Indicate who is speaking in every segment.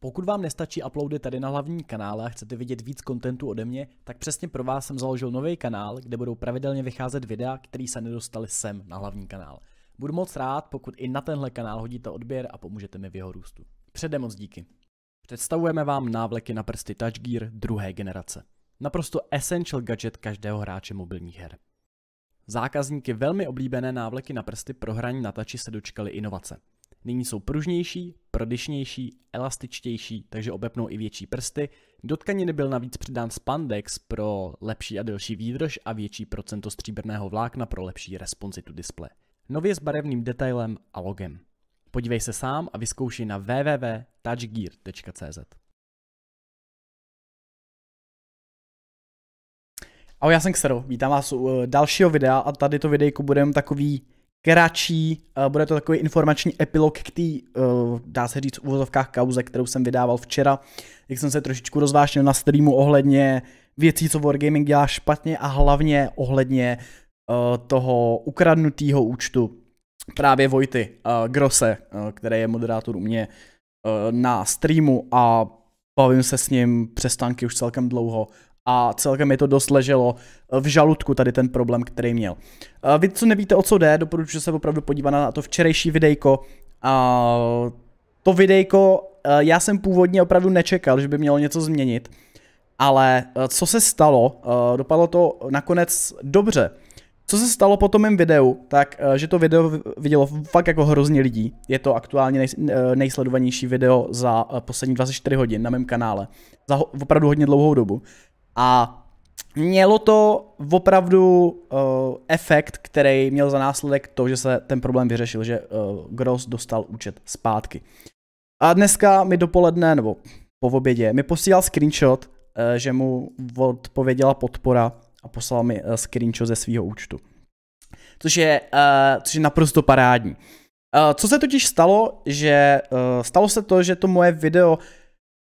Speaker 1: Pokud vám nestačí uploady tady na hlavní kanále a chcete vidět víc kontentu ode mě, tak přesně pro vás jsem založil nový kanál, kde budou pravidelně vycházet videa, které se nedostali sem na hlavní kanál. Budu moc rád, pokud i na tenhle kanál hodíte odběr a pomůžete mi v jeho růstu. Předem moc díky. Představujeme vám návleky na prsty Touch Gear druhé generace. Naprosto essential gadget každého hráče mobilních her. Zákazníky velmi oblíbené návleky na prsty pro hraní na tači se dočkali inovace. Nyní jsou pružnější, prodyšnější, elastičtější, takže obepnou i větší prsty. Do tkaniny byl navíc přidán spandex pro lepší a delší výdrž a větší procento stříbrného vlákna pro lepší responsitu displeje. Nově s barevným detailem a logem. Podívej se sám a vyzkoušej na www.touchgear.cz. Ahoj, já jsem Xero, vítám vás u eh, dalšího videa a tady to videjko budeme takový kratší, eh, bude to takový informační epilog k té, eh, dá se říct, uvozovkách kauze, kterou jsem vydával včera, jak jsem se trošičku rozvášnil na streamu ohledně věcí, co Wargaming dělá špatně a hlavně ohledně eh, toho ukradnutého účtu právě Vojty Grose, který je moderátor u mě na streamu a bavím se s ním přestánky už celkem dlouho a celkem mi to dost leželo eh, v žaludku tady ten problém, který měl. Eh, vy, co nevíte, o co jde, doporučuji se opravdu podívat na to včerejší videjko. A to videjko eh, já jsem původně opravdu nečekal, že by mělo něco změnit, ale co se stalo, dopadlo to nakonec dobře. Co se stalo po tom mém videu, tak eh, že to video vidělo fakt jako hrozně lidí. Je to aktuálně nej, eh, nejsledovanější video za eh, poslední 24 hodin na mém kanále. Za ho, opravdu hodně dlouhou dobu. A mělo to opravdu uh, efekt, který měl za následek to, že se ten problém vyřešil, že uh, Gross dostal účet zpátky. A dneska mi dopoledne, nebo po obědě, mi posílal screenshot, uh, že mu odpověděla podpora a poslal mi eh, screenshot ze svého účtu. Což je, uh, což je naprosto parádní. Uh, co se totiž stalo, že uh, stalo se to, že to moje video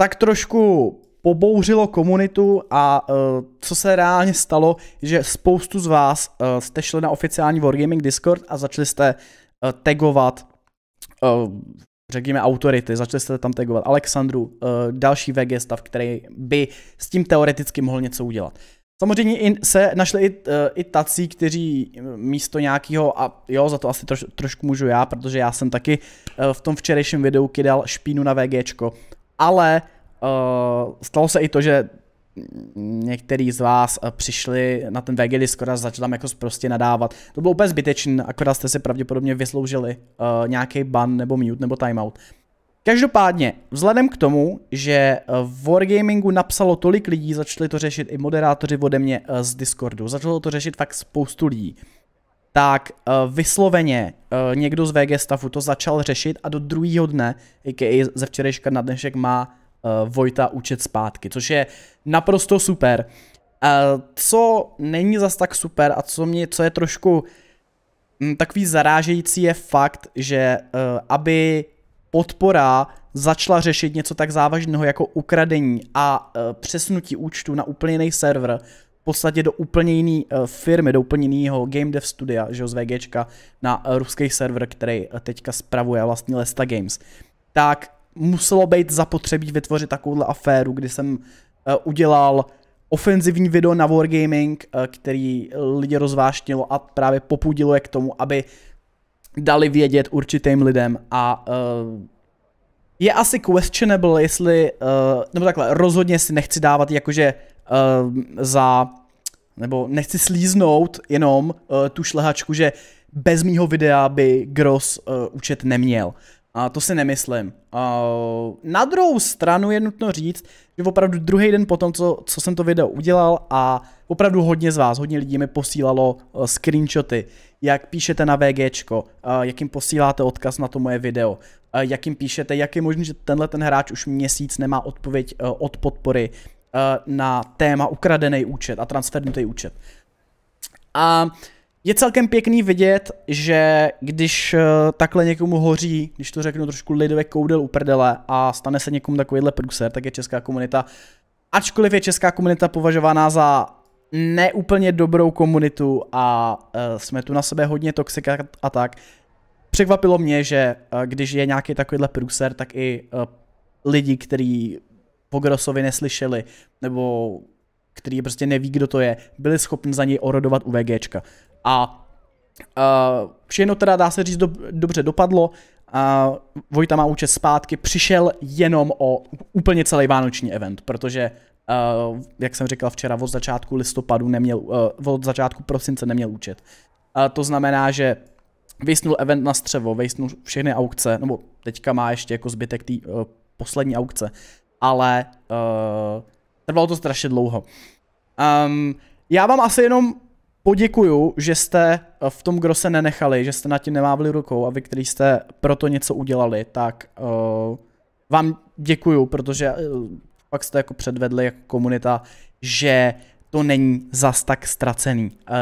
Speaker 1: tak trošku pobouřilo komunitu a uh, co se reálně stalo, že spoustu z vás uh, jste šli na oficiální Wargaming Discord a začali jste uh, tagovat uh, řekněme autority, začali jste tam tagovat Alexandru, uh, další VG stav, který by s tím teoreticky mohl něco udělat. Samozřejmě i se našli i, e, i tací, kteří e, místo nějakého, a jo, za to asi troš, trošku můžu já, protože já jsem taky e, v tom včerejším videu kydal špínu na VGčko, ale uh, stalo se i to, že některý z vás přišli na ten VG Discord a začali tam jako prostě nadávat. To bylo úplně zbytečné, akorát jste si pravděpodobně vysloužili uh, nějaký ban nebo mute nebo timeout. Každopádně, vzhledem k tomu, že eh, v Wargamingu napsalo tolik lidí, začali to řešit i moderátoři ode mě eh, z Discordu, začalo to řešit fakt spoustu lidí, tak eh, vysloveně někdo z VG stafu to začal řešit a do druhého dne, a.k.a. ze včerejška na dnešek, má Vojta účet zpátky, což je naprosto super. Co není zas tak super a co mě, co je trošku hm, takový zarážející je fakt, že aby podpora začala řešit něco tak závažného jako ukradení a e, přesnutí účtu na úplně jiný server, v podstatě do úplně jiné e, firmy, do úplně jiného game dev studia, že z VGčka, na e, ruský server, který e, teďka spravuje vlastně Lesta Games, tak muselo být zapotřebí vytvořit takovouhle aféru, kdy jsem udělal ofenzivní video na Wargaming, který lidi rozváštnilo a právě popudilo je k tomu, aby dali vědět určitým lidem a uh, je asi questionable, jestli, uh, nebo takhle, rozhodně si nechci dávat jakože uh, za, nebo nechci slíznout jenom uh, tu šlehačku, že bez mýho videa by Gross uh, účet neměl. A to si nemyslím. Uh, na druhou stranu je nutno říct, že opravdu druhý den po tom, co, co jsem to video udělal a opravdu hodně z vás, hodně lidí mi posílalo uh, screenshoty, jak píšete na VGčko, Jakým posíláte odkaz na to moje video, jak jim píšete, jak je možné, že tenhle ten hráč už měsíc nemá odpověď e, od podpory e, na téma ukradený účet a transfernutý účet. A je celkem pěkný vidět, že když e, takhle někomu hoří, když to řeknu trošku lidové koudel u prdele a stane se někomu takovýhle průser, tak je česká komunita, ačkoliv je česká komunita považována za neúplně dobrou komunitu a uh, jsme tu na sebe hodně toxika a tak. Překvapilo mě, že uh, když je nějaký takovýhle průser, tak i uh, lidi, kteří po Grossovi neslyšeli, nebo který prostě neví, kdo to je, byli schopni za něj orodovat u VGčka. A uh, všechno teda dá se říct do, dobře dopadlo, uh, Vojta má účest zpátky, přišel jenom o úplně celý vánoční event, protože Uh, jak jsem říkal včera, od začátku listopadu neměl, uh, od začátku prosince neměl účet. Uh, to znamená, že vysnul event na střevo, vysnul všechny aukce, nebo teďka má ještě jako zbytek té uh, eh, poslední aukce, ale uh, trvalo to strašně dlouho. Um, já vám asi jenom poděkuju, že jste v tom, kdo se nenechali, že jste na tím nemávli rukou a vy, který jste proto něco udělali, tak uh, vám děkuju, protože pak se to jako předvedli jako komunita, že to není zas tak ztracený, uh,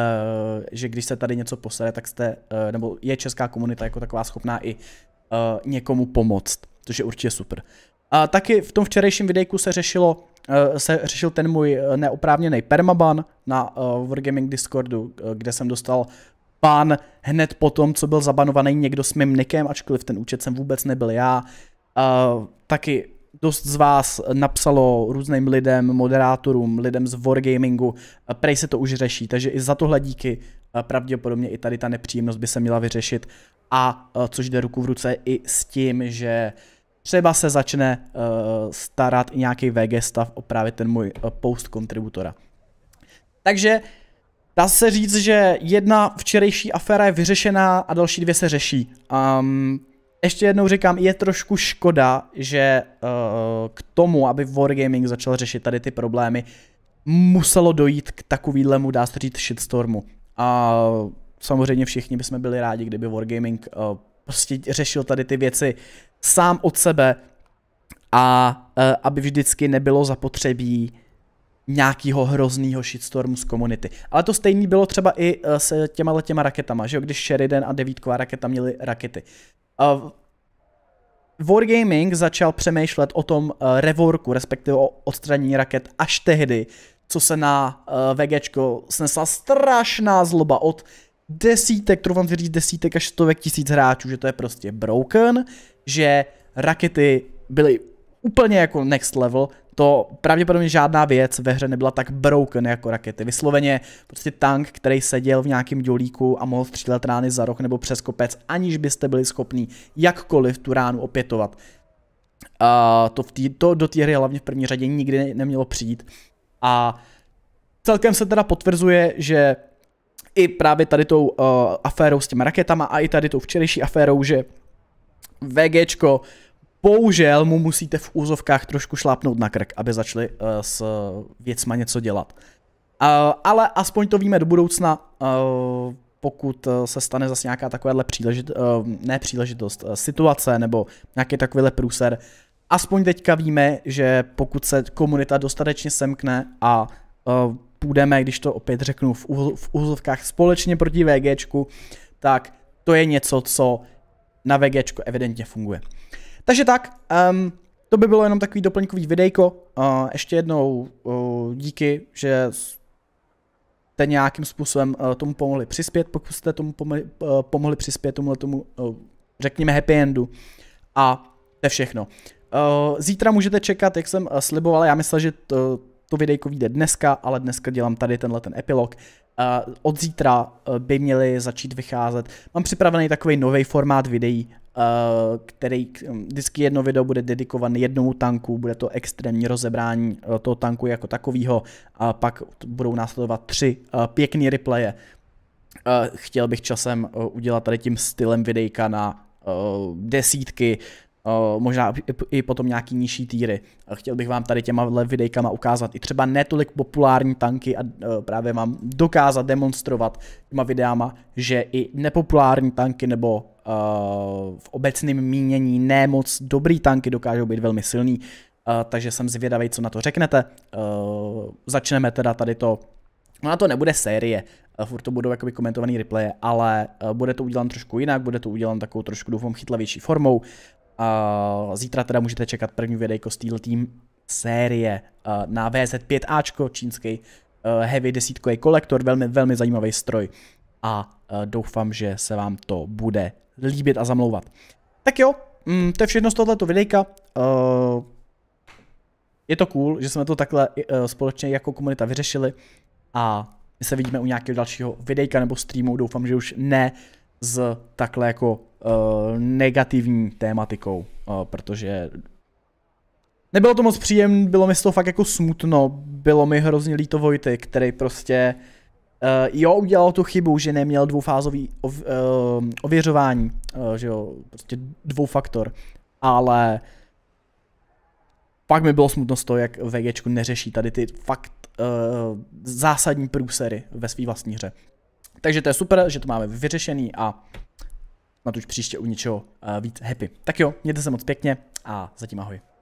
Speaker 1: že když se tady něco posere, tak jste, uh, nebo je česká komunita jako taková schopná i uh, někomu pomoct, což je určitě super. A taky v tom včerejším videjku se řešilo, se řešil ten můj neoprávněný permaban na Wargaming Discordu, kde jsem dostal ban hned po tom, co byl zabanovaný někdo s mým nikem, ačkoliv ten účet jsem vůbec nebyl já. Taky dost z vás napsalo různým lidem, moderátorům, lidem z Wargamingu, eh, prej se to už řeší, takže i za tohle díky eh, pravděpodobně i tady ta nepříjemnost by se měla vyřešit a eh, což jde ruku v ruce i s tím, že třeba se začne starat i nějaký VG stav o právě ten můj post kontributora. Takže Dá se říct, že jedna včerejší aféra je vyřešená a další dvě se řeší. Um, ještě jednou říkám, je trošku škoda, že uh, k tomu, aby Wargaming začal řešit tady ty problémy, muselo dojít k takovýhlemu, dá se říct, shitstormu. A samozřejmě všichni bychom byli rádi, kdyby Wargaming uh, prostě řešil tady ty věci sám od sebe a uh, aby vždycky nebylo zapotřebí nějakého hrozného shitstormu z komunity. Ale to stejný bylo třeba i uh, s těma těma raketama, že jo, když Sheridan a devítková raketa měli rakety. Uh, Wargaming začal přemýšlet o tom uh, revorku, respektive o odstranění raket až tehdy, co se na uh, VGčko snesla strašná zloba od desítek, troufám vám říct desítek až stovek tisíc hráčů, že to je prostě broken, že rakety byly úplně jako next level, to pravděpodobně žádná věc ve hře nebyla tak broken jako rakety. Vysloveně prostě tank, který seděl v nějakém dělíku a mohl střílet rány za roh nebo přes kopec, aniž byste byli schopni jakkoliv tu ránu opětovat. A to, v tý, to do té hry hlavně v první řadě nikdy nemělo přijít. A celkem se teda potvrzuje, že i právě tady tou uh, aférou s těma raketama a i tady tou včerejší aférou, že VGčko bohužel mu musíte v úzovkách trošku šlápnout na krk, aby začali uh, s věcma něco dělat. Uh, ale aspoň to víme do budoucna, uh, pokud se stane zase nějaká takováhle příležit, uh, příležitost, uh, situace nebo nějaký takovýhle průser. Aspoň teďka víme, že pokud se komunita dostatečně semkne a uh, půjdeme, když to opět řeknu v, úz, v úzovkách společně proti VGčku, tak to je něco, co na VGčku evidentně funguje. Uh, takže tak, um, to by bylo jenom takový doplňkový videjko. Uh, ještě jednou uh, díky, že jste nějakým způsobem uh, tomu pomohli přispět, pokud jste tomu pomohli, uh, e, pomohli přispět tomu tomu, e, uh, řekněme, happy endu. A to je všechno. Uh, zítra můžete čekat, jak jsem uh, sliboval, já myslel, že to, to videjko vyjde dneska, ale dneska dělám tady tenhle ten epilog. Uh, od zítra uh, by měly začít vycházet. Mám připravený takový nový formát videí, Eh, který hm, vždycky jedno video bude dedikovan jednomu tanku, bude to extrémní rozebrání eh, toho tanku jako takového a pak budou následovat tři eh, pěkný replaye. Chtěl bych časem udělat tady tím stylem videjka na desítky Eh, možná i potom nějaký nižší týry. Chtěl bych vám tady těma videjkama ukázat i třeba netolik populární tanky a eh, právě vám dokázat demonstrovat těma videama, že i nepopulární tanky nebo eh, v obecném mínění nemoc dobrý tanky dokážou být velmi silný. takže jsem zvědavý, co na to řeknete. začneme teda tady to Ona no to nebude série, furt to budou jakoby komentovaný replaye, ale bude to udělan trošku jinak, bude to udělan takovou trošku doufám chytlavější formou zítra teda můžete čekat první videjko z této série uh, na VZ5Ačko, čínský uh, heavy desítkový kolektor, velmi, velmi zajímavý stroj a uh, doufám, že se vám to bude líbit a zamlouvat. Tak jo, mm, to je všechno z tohoto videjka. Uh, je to cool, že jsme to takhle uh, společně jako komunita vyřešili a my se vidíme u nějakého dalšího videjka nebo streamu, doufám, že už ne s takhle jako uh, negativní tématikou, uh, protože nebylo to moc příjemné, bylo mi z toho fakt jako smutno, bylo mi hrozně líto Vojty, který prostě Uh, jo, udělal tu chybu, že neměl dvoufázový ov, uh, ověřování, uh, že jo, prostě dvoufaktor, ale pak mi bylo smutno z toho, jak VGčku neřeší tady ty fakt uh, zásadní průsery ve své vlastní hře. Takže to je super, že to máme vyřešený a snad už příště u něčeho eh, víc happy. Tak jo, mějte se moc pěkně a zatím ahoj.